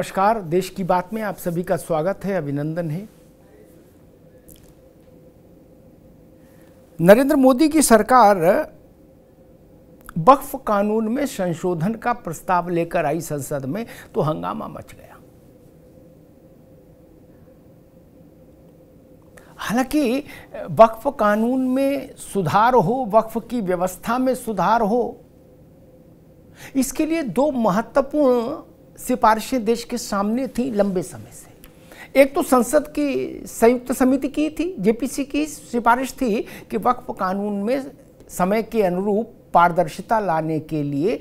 नमस्कार देश की बात में आप सभी का स्वागत है अभिनंदन है नरेंद्र मोदी की सरकार वक्फ कानून में संशोधन का प्रस्ताव लेकर आई संसद में तो हंगामा मच गया हालांकि वक्फ कानून में सुधार हो वक्फ की व्यवस्था में सुधार हो इसके लिए दो महत्वपूर्ण सिफारिशें देश के सामने थी लंबे समय से एक तो संसद की संयुक्त समिति की थी जेपीसी की सिफारिश थी कि वक्फ कानून में समय के अनुरूप पारदर्शिता लाने के लिए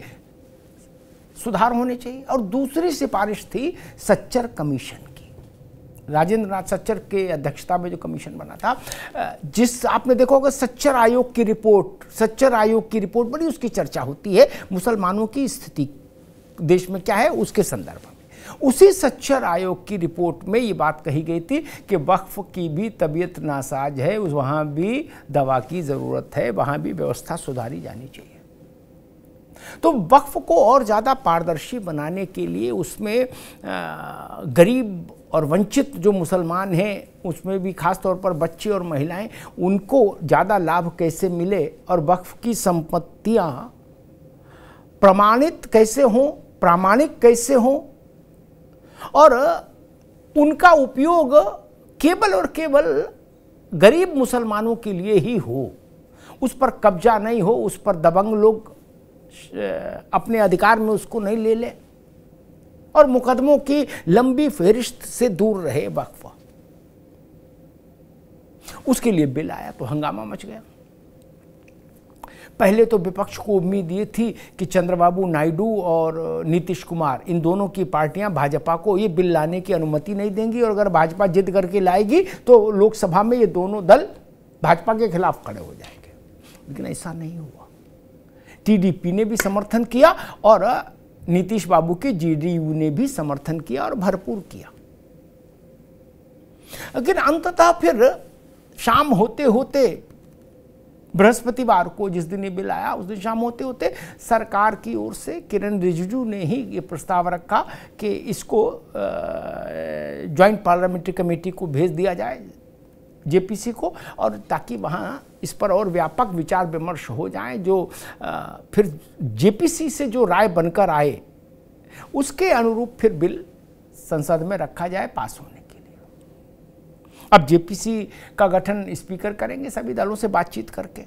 सुधार होने चाहिए और दूसरी सिफारिश थी सच्चर कमीशन की राजेंद्र नाथ सच्चर के अध्यक्षता में जो कमीशन बना था जिस आपने देखा होगा सच्चर आयोग की रिपोर्ट सच्चर आयोग की रिपोर्ट बड़ी उसकी चर्चा होती है मुसलमानों की स्थिति देश में क्या है उसके संदर्भ में उसी सच्चर आयोग की रिपोर्ट में ये बात कही गई थी कि वक्फ की भी तबीयत नासाज है उस वहाँ भी दवा की ज़रूरत है वहाँ भी व्यवस्था सुधारी जानी चाहिए तो वक्फ को और ज़्यादा पारदर्शी बनाने के लिए उसमें गरीब और वंचित जो मुसलमान हैं उसमें भी खास तौर पर बच्चे और महिलाएं उनको ज़्यादा लाभ कैसे मिले और वक्फ की संपत्तियां प्रमाणित कैसे हों प्रामाणिक कैसे हो और उनका उपयोग केवल और केवल गरीब मुसलमानों के लिए ही हो उस पर कब्जा नहीं हो उस पर दबंग लोग अपने अधिकार में उसको नहीं ले लें और मुकदमों की लंबी फहरिश्त से दूर रहे वक्फ उसके लिए बिल आया तो हंगामा मच गया पहले तो विपक्ष को उम्मीद ये थी कि चंद्रबाबू नायडू और नीतीश कुमार इन दोनों की पार्टियां भाजपा को ये बिल लाने की अनुमति नहीं देंगी और अगर भाजपा जिद करके लाएगी तो लोकसभा में ये दोनों दल भाजपा के खिलाफ खड़े हो जाएंगे लेकिन ऐसा नहीं हुआ टीडीपी ने भी समर्थन किया और नीतीश बाबू के जेडीयू ने भी समर्थन किया और भरपूर किया लेकिन अंततः फिर शाम होते होते बृहस्पतिवार को जिस दिन ये बिल आया उस दिन शाम होते होते सरकार की ओर से किरण रिजिजू ने ही ये प्रस्ताव रखा कि इसको ज्वाइंट पार्लियामेंट्री कमेटी को भेज दिया जाए जेपीसी को और ताकि वहाँ इस पर और व्यापक विचार विमर्श हो जाए जो आ, फिर जेपीसी से जो राय बनकर आए उसके अनुरूप फिर बिल संसद में रखा जाए पास होने अब जेपीसी का गठन स्पीकर करेंगे सभी दलों से बातचीत करके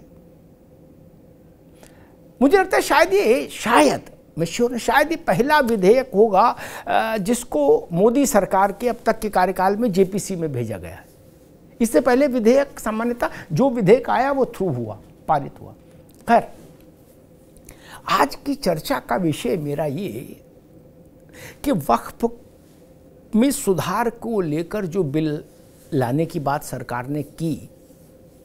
मुझे लगता है शायद ये शायद मैं शायद ये पहला विधेयक होगा जिसको मोदी सरकार के अब तक के कार्यकाल में जेपीसी में भेजा गया है इससे पहले विधेयक सामान्यता जो विधेयक आया वो थ्रू हुआ पारित हुआ खैर आज की चर्चा का विषय मेरा ये कि वक्फ में सुधार को लेकर जो बिल लाने की बात सरकार ने की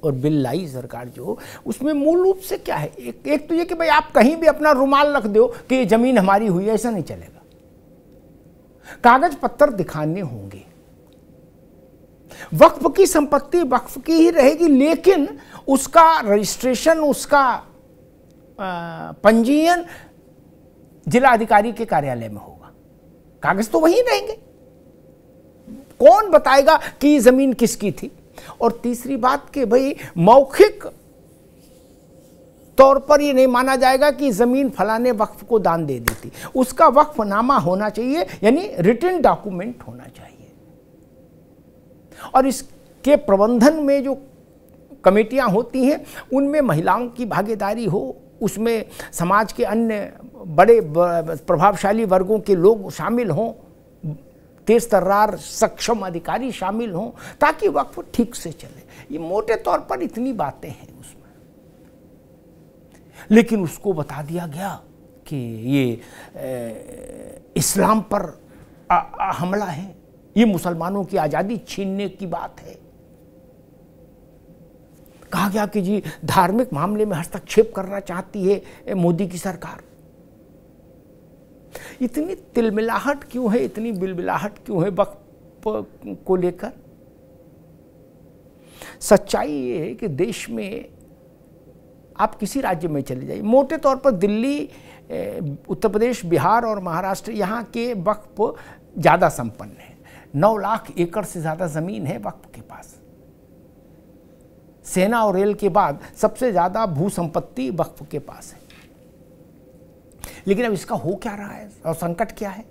और बिल लाई सरकार जो उसमें मूल रूप से क्या है एक एक तो ये कि भाई आप कहीं भी अपना रुमाल रख दो कि ये ज़मीन हमारी हुई है ऐसा नहीं चलेगा कागज पत्थर दिखाने होंगे वक्फ की संपत्ति वक्फ की ही रहेगी लेकिन उसका रजिस्ट्रेशन उसका पंजीयन जिला अधिकारी के कार्यालय में होगा कागज तो वहीं रहेंगे कौन बताएगा कि ये जमीन किसकी थी और तीसरी बात कि भाई मौखिक तौर पर ये नहीं माना जाएगा कि ज़मीन फलाने वक्फ को दान दे दी थी उसका वक्फनामा होना चाहिए यानी रिटर्न डॉक्यूमेंट होना चाहिए और इसके प्रबंधन में जो कमेटियां होती हैं उनमें महिलाओं की भागीदारी हो उसमें समाज के अन्य बड़े प्रभावशाली वर्गों के लोग शामिल हों तेज तर्रार सक्षम अधिकारी शामिल हों ताकि वक्त ठीक से चले ये मोटे तौर पर इतनी बातें हैं उसमें लेकिन उसको बता दिया गया कि ये ए, इस्लाम पर आ, आ, हमला है ये मुसलमानों की आज़ादी छीनने की बात है कहा गया कि जी धार्मिक मामले में हस्तक्षेप करना चाहती है मोदी की सरकार इतनी तिलमिलाहट क्यों है इतनी बिलबिलाहट क्यों है वक्त को लेकर सच्चाई ये है कि देश में आप किसी राज्य में चले जाइए मोटे तौर पर दिल्ली उत्तर प्रदेश बिहार और महाराष्ट्र यहाँ के वक्फ ज़्यादा संपन्न है नौ लाख एकड़ से ज़्यादा ज़मीन है वक्फ के पास सेना और रेल के बाद सबसे ज़्यादा भू संपत्ति वक्फ के पास है लेकिन अब इसका हो क्या रहा है और संकट क्या है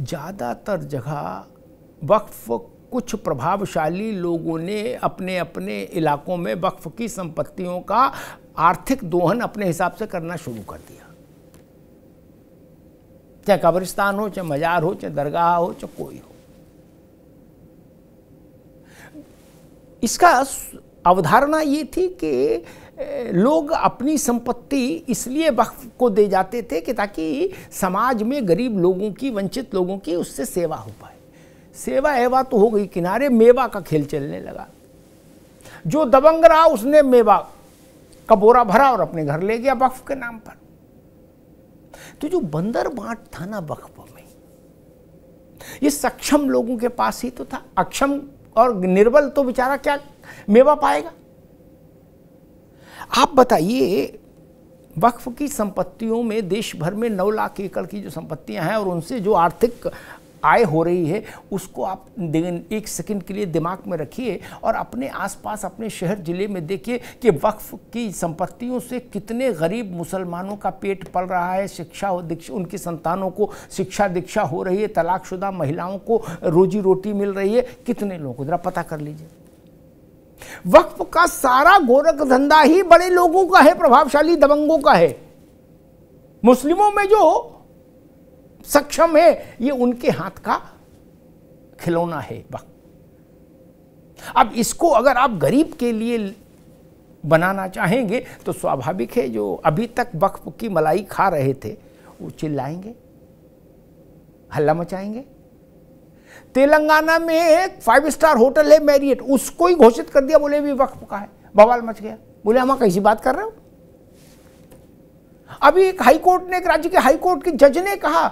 ज़्यादातर जगह वक्फ कुछ प्रभावशाली लोगों ने अपने अपने इलाकों में वक्फ की संपत्तियों का आर्थिक दोहन अपने हिसाब से करना शुरू कर दिया चाहे कब्रिस्तान हो चाहे मजार हो चाहे दरगाह हो चाहे कोई हो इसका अवधारणा ये थी कि लोग अपनी संपत्ति इसलिए वक्फ को दे जाते थे कि ताकि समाज में गरीब लोगों की वंचित लोगों की उससे सेवा हो पाए सेवा एवा तो हो गई किनारे मेवा का खेल चलने लगा जो दबंग रहा उसने मेवा का बोरा भरा और अपने घर ले गया वक्फ के नाम पर तो जो बंदर बांट था ना वक्फ में ये सक्षम लोगों के पास ही तो था अक्षम और निर्बल तो बेचारा क्या मेवा पाएगा आप बताइए वक्फ की संपत्तियों में देश भर में नौ लाख एकड़ की जो संपत्तियां हैं और उनसे जो आर्थिक आय हो रही है उसको आप एक सेकंड के लिए दिमाग में रखिए और अपने आसपास अपने शहर ज़िले में देखिए कि वक्फ की संपत्तियों से कितने गरीब मुसलमानों का पेट पल रहा है शिक्षा दीक्षा उनकी संतानों को शिक्षा दीक्षा हो रही है तलाकशुदा महिलाओं को रोजी रोटी मिल रही है कितने लोगों को ज़रा पता कर लीजिए वक्फ का सारा गोरख धंधा ही बड़े लोगों का है प्रभावशाली दबंगों का है मुस्लिमों में जो सक्षम है ये उनके हाथ का खिलौना है वक्त अब इसको अगर आप गरीब के लिए बनाना चाहेंगे तो स्वाभाविक है जो अभी तक वक्फ की मलाई खा रहे थे वो चिल्लाएंगे हल्ला मचाएंगे तेलंगाना में एक फाइव स्टार होटल है मैरियट उसको ही घोषित कर दिया बोले भी वक्फ का है बवाल मच गया बोले हम कैसी बात कर रहे हो अभी एक हाई कोर्ट ने एक राज्य के हाई कोर्ट के जज ने कहा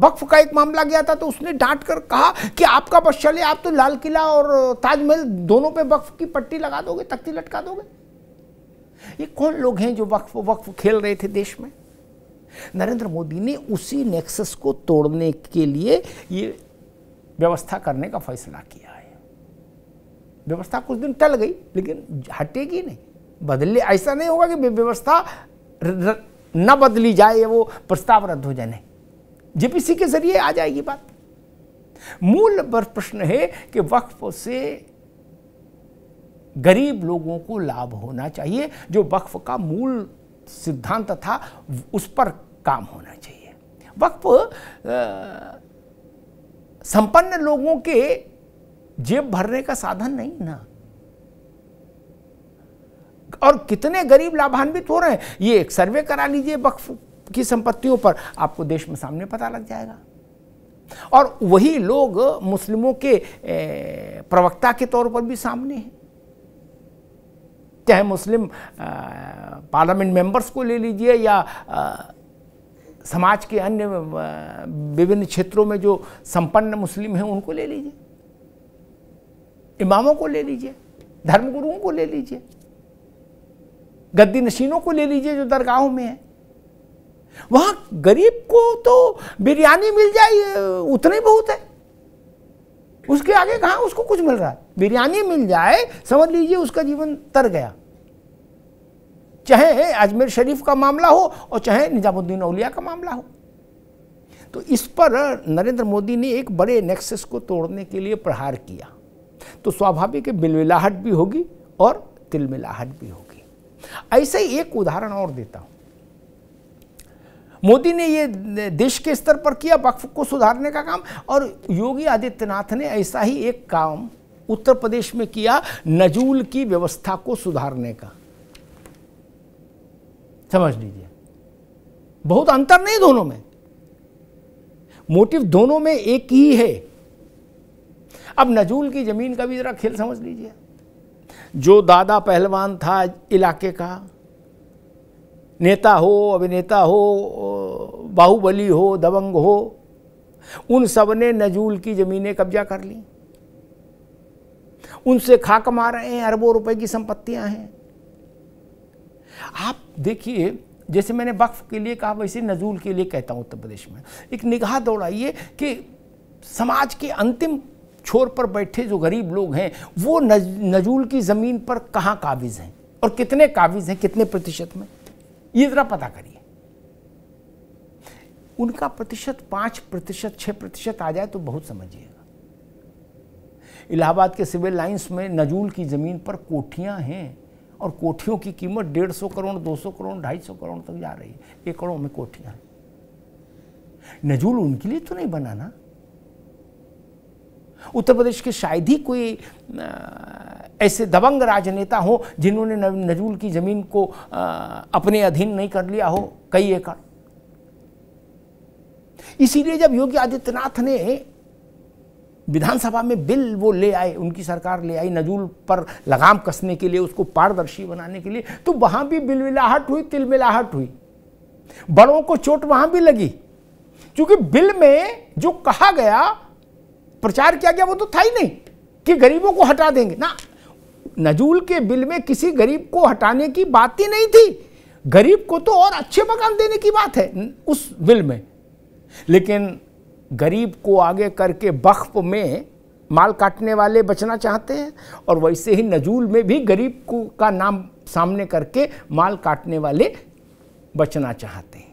वक्फ का एक मामला गया था तो उसने डांट कर कहा कि आपका बस चले आप तो लाल किला और ताजमहल दोनों पे वक्फ की पट्टी लगा दोगे तख्ती लटका दोगे ये कौन लोग हैं जो वक्फ वक्फ खेल रहे थे देश में नरेंद्र मोदी ने उसी नेक्सस को तोड़ने के लिए ये व्यवस्था करने का फैसला किया है व्यवस्था कुछ दिन टल गई लेकिन हटेगी नहीं बदले ऐसा नहीं होगा कि व्यवस्था न बदली जाए वो प्रस्ताव रद्द हो जाए नहीं जेपीसी के जरिए आ जाएगी बात मूल प्रश्न है कि वक्फ से गरीब लोगों को लाभ होना चाहिए जो वक्फ का मूल सिद्धांत था उस पर काम होना चाहिए वक्फ संपन्न लोगों के जेब भरने का साधन नहीं ना और कितने गरीब लाभान्वित हो रहे हैं ये एक सर्वे करा लीजिए वक्फ की संपत्तियों पर आपको देश में सामने पता लग जाएगा और वही लोग मुस्लिमों के प्रवक्ता के तौर पर भी सामने हैं चाहे मुस्लिम पार्लियामेंट मेंबर्स को ले लीजिए या समाज के अन्य विभिन्न क्षेत्रों में जो संपन्न मुस्लिम हैं उनको ले लीजिए इमामों को ले लीजिए धर्मगुरुओं को ले लीजिए गद्दी नशीनों को ले लीजिए जो दरगाहों में है वहां गरीब को तो बिरयानी मिल जाए उतना ही बहुत है उसके आगे कहा उसको कुछ मिल रहा है बिरयानी मिल जाए समझ लीजिए उसका जीवन तर गया चाहे अजमेर शरीफ का मामला हो और चाहे निजामुद्दीन अलिया का मामला हो तो इस पर नरेंद्र मोदी ने एक बड़े नेक्सस को तोड़ने के लिए प्रहार किया तो स्वाभाविक बिलविलाहट भी होगी और तिलमिलाहट भी होगी ऐसे ही एक उदाहरण और देता हूं मोदी ने ये देश के स्तर पर किया वक्फ को सुधारने का काम और योगी आदित्यनाथ ने ऐसा ही एक काम उत्तर प्रदेश में किया नजूल की व्यवस्था को सुधारने का समझ लीजिए बहुत अंतर नहीं दोनों में मोटिव दोनों में एक ही है अब नजूल की ज़मीन का भी ज़रा खेल समझ लीजिए जो दादा पहलवान था इलाके का नेता हो अभिनेता हो बाहुबली हो दबंग हो उन सब ने नजूल की ज़मीनें कब्जा कर ली उनसे खाक मार रहे हैं अरबों रुपए की संपत्तियां हैं आप देखिए जैसे मैंने वक्फ के लिए कहा वैसे नजूल के लिए कहता हूँ उत्तर प्रदेश में एक निगाह दौड़ाइए कि समाज के अंतिम छोर पर बैठे जो गरीब लोग हैं वो नज, नजूल की ज़मीन पर कहाँ काबिज़ हैं और कितने काबिज़ हैं कितने प्रतिशत में ये ज़रा पता करिए उनका प्रतिशत पाँच प्रतिशत छः प्रतिशत आ जाए तो बहुत समझिएगा इलाहाबाद के सिविल लाइंस में नजूल की ज़मीन पर कोठियाँ हैं और कोठियों की कीमत डेढ़ सौ करोड़ दो सौ करोड़ ढाई सौ करोड़ तक जा रही है एकड़ों में कोठियां नजूल उनके लिए तो नहीं बनाना उत्तर प्रदेश के शायद ही कोई ऐसे दबंग राजनेता हो जिन्होंने नजूल की जमीन को अपने अधीन नहीं कर लिया हो कई एकड़ इसीलिए जब योगी आदित्यनाथ ने विधानसभा में बिल वो ले आए उनकी सरकार ले आई नजूल पर लगाम कसने के लिए उसको पारदर्शी बनाने के लिए तो वहां भी बिलविलाहट हुई तिलमिलाहट हुई बड़ों को चोट वहां भी लगी क्योंकि बिल में जो कहा गया प्रचार किया गया वो तो था ही नहीं कि गरीबों को हटा देंगे ना नजूल के बिल में किसी गरीब को हटाने की बात ही नहीं थी गरीब को तो और अच्छे मकान देने की बात है उस बिल में लेकिन गरीब को आगे करके बख्फ में माल काटने वाले बचना चाहते हैं और वैसे ही नजूल में भी गरीब को का नाम सामने करके माल काटने वाले बचना चाहते हैं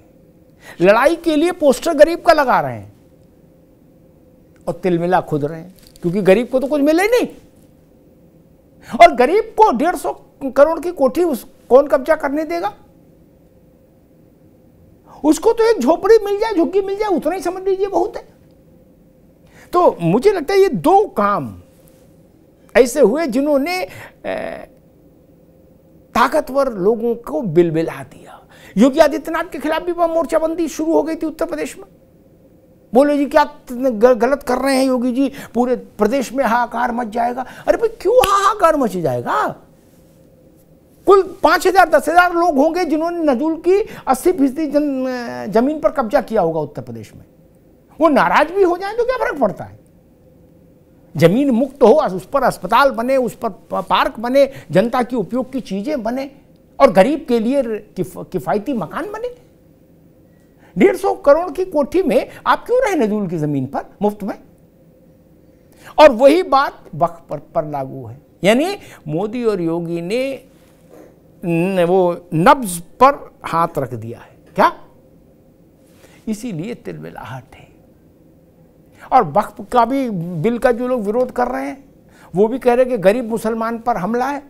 लड़ाई के लिए पोस्टर गरीब का लगा रहे हैं और तिलमिला खुद रहे हैं क्योंकि गरीब को तो कुछ मिले नहीं और गरीब को डेढ़ सौ करोड़ की कोठी उस कौन कब्जा करने देगा उसको तो एक झोपड़ी मिल जाए झुग्गी मिल जाए उतना ही समझ लीजिए बहुत है तो मुझे लगता है ये दो काम ऐसे हुए जिन्होंने ताकतवर लोगों को बिलबिला दिया योगी आदित्यनाथ के खिलाफ भी वह मोर्चाबंदी शुरू हो गई थी उत्तर प्रदेश में बोले जी क्या गलत कर रहे हैं योगी जी पूरे प्रदेश में हाहाकार मच जाएगा अरे भाई क्यों हाहाकार मच जाएगा कुल पाँच हज़ार दस हज़ार लोग होंगे जिन्होंने नजूल की अस्सी फीसदी ज़मीन पर कब्जा किया होगा उत्तर प्रदेश में वो नाराज़ भी हो जाए तो क्या फ़र्क पड़ता है ज़मीन मुक्त हो उस पर अस्पताल बने उस पर पार्क बने जनता की उपयोग की चीज़ें बने और गरीब के लिए किफ, किफ़ायती मकान बने डेढ़ सौ करोड़ की कोठी में आप क्यों रहे नजूल की ज़मीन पर मुफ्त में और वही बात वक्त पर, पर लागू है यानी मोदी और योगी ने वो नब्ज पर हाथ रख दिया है क्या इसीलिए तिलमिलाहट है और वक्त का भी बिल का जो लोग विरोध कर रहे हैं वो भी कह रहे हैं कि गरीब मुसलमान पर हमला है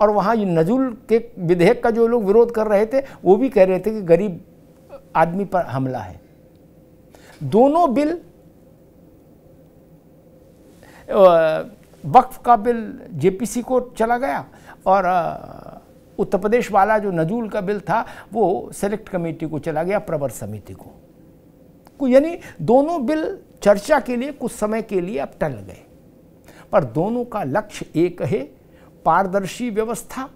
और वहाँ ये नजुल के विधेयक का जो लोग विरोध कर रहे थे वो भी कह रहे थे कि गरीब आदमी पर हमला है दोनों बिल वक्फ का बिल जेपीसी को चला गया और उत्तर प्रदेश वाला जो नजूल का बिल था वो सेलेक्ट कमेटी को चला गया प्रवर समिति को यानी दोनों बिल चर्चा के लिए कुछ समय के लिए अब टल गए पर दोनों का लक्ष्य एक है पारदर्शी व्यवस्था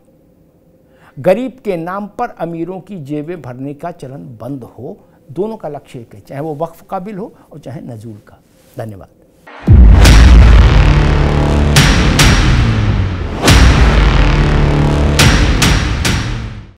गरीब के नाम पर अमीरों की जेबें भरने का चलन बंद हो दोनों का लक्ष्य एक है चाहे वो वक्फ का बिल हो और चाहे नजूल का धन्यवाद